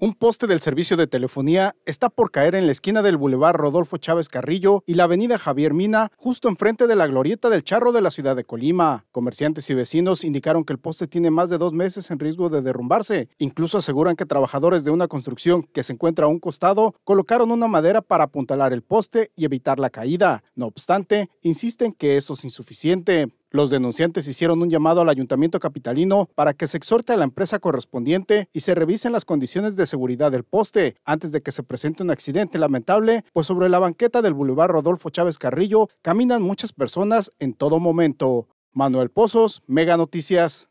un poste del servicio de telefonía está por caer en la esquina del bulevar Rodolfo Chávez Carrillo y la avenida Javier Mina, justo enfrente de la glorieta del Charro de la ciudad de Colima. Comerciantes y vecinos indicaron que el poste tiene más de dos meses en riesgo de derrumbarse. Incluso aseguran que trabajadores de una construcción que se encuentra a un costado colocaron una madera para apuntalar el poste y evitar la caída. No obstante, insisten que esto es insuficiente. Los denunciantes hicieron un llamado al ayuntamiento capitalino para que se exhorte a la empresa correspondiente y se revisen las condiciones de seguridad del poste antes de que se presente un accidente lamentable, pues sobre la banqueta del Boulevard Rodolfo Chávez Carrillo caminan muchas personas en todo momento. Manuel Pozos, Mega Noticias.